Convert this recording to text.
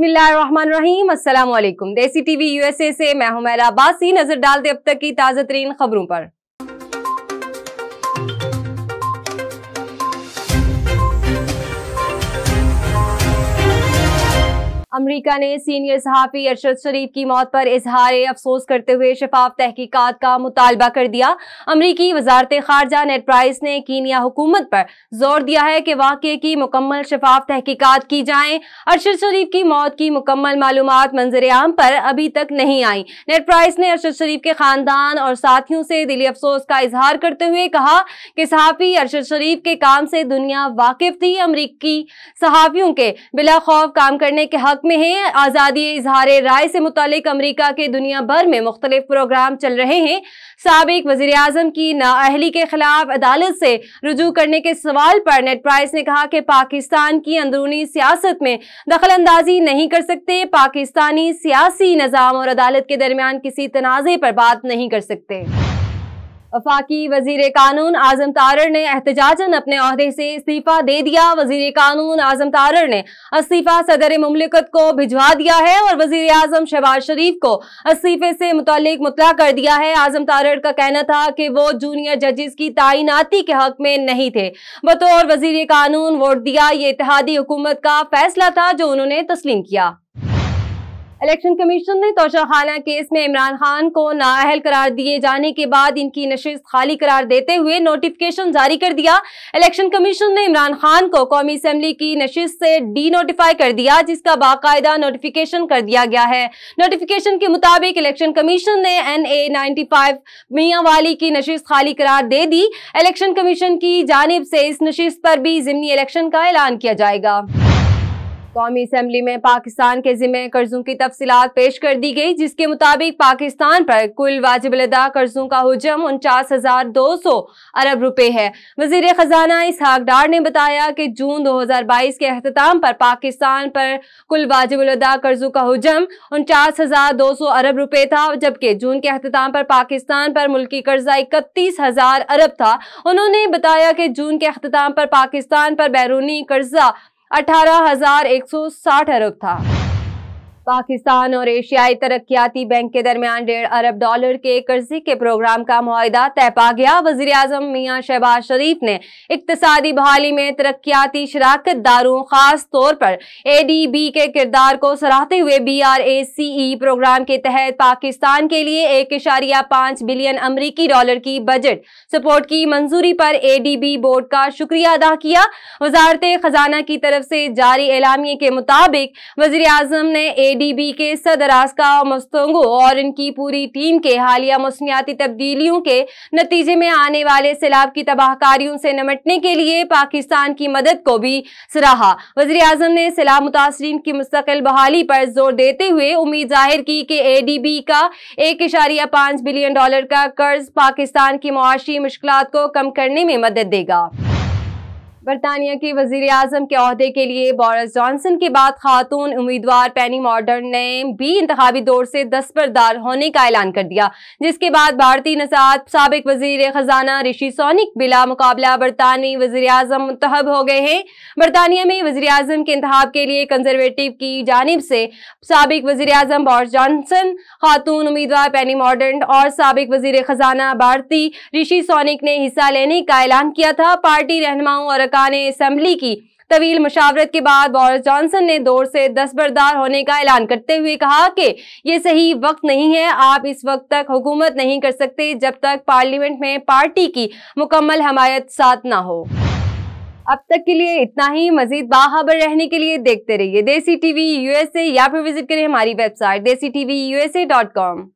बिस्मिल्लाम असलम देसी TV USA से मैं हूं मैला नजर डालते अब तक की ताज़ा तरीन खबरों पर अमरीका ने सीनियर सहाफ़ी अरशद शरीफ की मौत पर इजहार अफसोस करते हुए शफाफ तहकीकत का मुतालबा कर दिया अमरीकी वजारत खारजा नेट प्राइस ने कीनिया हुकूमत पर जोर दिया है कि वाक़े की मुकम्मल शफाफ तहकीकत की जाए अरशद शरीफ की मौत की मुकम्मल मालूम मंजर आम पर अभी तक नहीं आई नेट प्राइस ने अरशद शरीफ के खानदान और साथियों से दिली अफसोस का इजहार करते हुए कहा कि सहाफ़ी अरशद शरीफ के काम से दुनिया वाकिफ थी अमरीकी सहाफ़ियों के बिला खौफ काम करने के हक में में हैं आज़ादी इजहार राय से मुतलिक अमरीका के दुनिया भर में मुख्तलिफ प्रोग्राम चल रहे हैं सबक वजी अजम की नाअहली के खिलाफ अदालत से रजू करने के सवाल पर नेट प्राइस ने कहा कि पाकिस्तान की अंदरूनी सियासत में दखल अंदाजी नहीं कर सकते पाकिस्तानी सियासी निज़ाम और अदालत के दरमियान किसी तनाज़े पर बात नहीं कर सकते वफाकी वजीर कानून आजम तारड़ ने एहतजाजन अपने अहदे से इस्तीफ़ा दे दिया वजीर कानून आजम तारड़ ने इस्तीफ़ा सदर ममलिकत को भिजवा दिया है और वजीर अजम शहबाज शरीफ को इस्तीफ़े से मुतल मुतला कर दिया है आजम तारड़ का कहना था कि वो जूनियर जजेस की तैनाती के हक में नहीं थे बतौर वजीर कानून वोट दिया ये इतिहादी हुकूमत का फैसला था जो उन्होंने तस्लीम किया इलेक्शन कमीशन ने तोशाखाना केस में इमरान खान को नाअहल करार दिए जाने के बाद इनकी नशिस्त खाली करार देते हुए नोटिफिकेशन जारी कर दिया इलेक्शन कमीशन ने इमरान खान को कौमी असम्बली की नशिस्त से डी नोटिफाई कर दिया जिसका बाकायदा नोटिफिकेशन कर दिया गया है नोटिफिकेशन के मुताबिक इलेक्शन कमीशन ने एन ए नाइन्टी फाइव मियाँ वाली की नशिस्त खाली करार दे दी इलेक्शन कमीशन की जानब से इस नशिस्त पर भी जिमनी इलेक्शन का ऐलान किया जाएगा कौमी असम्बली में पाकिस्तान के जिम्मे कर्जों की तफसीत पेश कर दी गई जिसके मुताबिक पाकिस्तान पर कुल वाजिब लदा कर्जों का हजम उनचास हजार दो सौ अरब रुपए है वजीर खजाना इसहाक डार ने बताया कि जून दो हजार बाईस के अहतमाम पर पाकिस्तान पर कुल वाजिब लदा कर्जों का हजम उनचास हजार दो सौ अरब रुपए था जबकि जून के अहतमाम पर पाकिस्तान पर मुल्की कर्जा इकतीस हजार अरब था उन्होंने बताया कि जून के अख्ताम पर पाकिस्तान पर बैरूनी कर्जा अठारह अरब था पाकिस्तान और एशियाई तरक्याती बैंक के दरमियान डेढ़ अरब डॉलर के कर्जे के प्रोग्राम का माहदा तय पा गया वजीर अजम मियाँ शहबाज शरीफ ने इकतदी बहाली में तरक्याती शराकत दारों खास तौर पर ए डी बी के किरदार को सराहते हुए B R A C E programme के तहत पाकिस्तान के लिए एक इशारिया पाँच बिलियन अमरीकी डॉलर की बजट सपोर्ट की मंजूरी पर ए डी बी बोर्ड का शुक्रिया अदा किया वजारत खजाना की तरफ से जारी एलामी के मुताबिक वजी अजम ने ए एडीबी के सदर आसका मस्तोंगो और इनकी पूरी टीम के हालिया मौसमियाती तब्दीलियों के नतीजे में आने वाले सैलाब की तबाहकारियों से निमटने के लिए पाकिस्तान की मदद को भी सराहा वजर अजम ने सैलाब मुतासरी की मुस्तकिल बहाली पर जोर देते हुए उम्मीद जाहिर की कि बी का एक इशारिया पाँच बिलियन डॉलर का कर्ज पाकिस्तान की मुआशी मुश्किल को कम करने में मदद देगा बरतानिया के वजीर अजम के अहदे के लिए बोरिस जॉनसन के बाद खातून उम्मीदवार पैनी मॉडर्न ने भी इंतबी दौर से दस्तबरदार होने का ऐलान कर दिया जिसके बाद भारतीय नसाद सबक वजीर खजाना ऋषि सोनिक बिला मुकाबला बरतानवी वजी अजम मुंतब हो गए हैं बरतानिया में वजी अजम के इंतब के लिए कंजरवेटिव की जानब से सबक वजी अजम बोरिस जॉनसन खातून उम्मीदवार पैनी मॉडर्न और सबक वजीर खजाना भारती ऋषि सोनिक ने हिस्सा लेने का ऐलान किया था पार्टी रहनुमाओं और अरकान असम्बली की तवील मुशावरत के बाद बोरिस जॉनसन ने दौर से दस्तबरदार होने का ऐलान करते हुए कहा कि ये सही वक्त नहीं है आप इस वक्त तक हुकूमत नहीं कर सकते जब तक पार्लियामेंट में पार्टी की मुकम्मल हमायत साथ ना हो अब तक के लिए इतना ही मजीद बाखबर रहने के लिए देखते रहिए देसी टीवी यूएसए या फिर विजिट करें हमारी वेबसाइट देसी टीवी यूएसए डॉट कॉम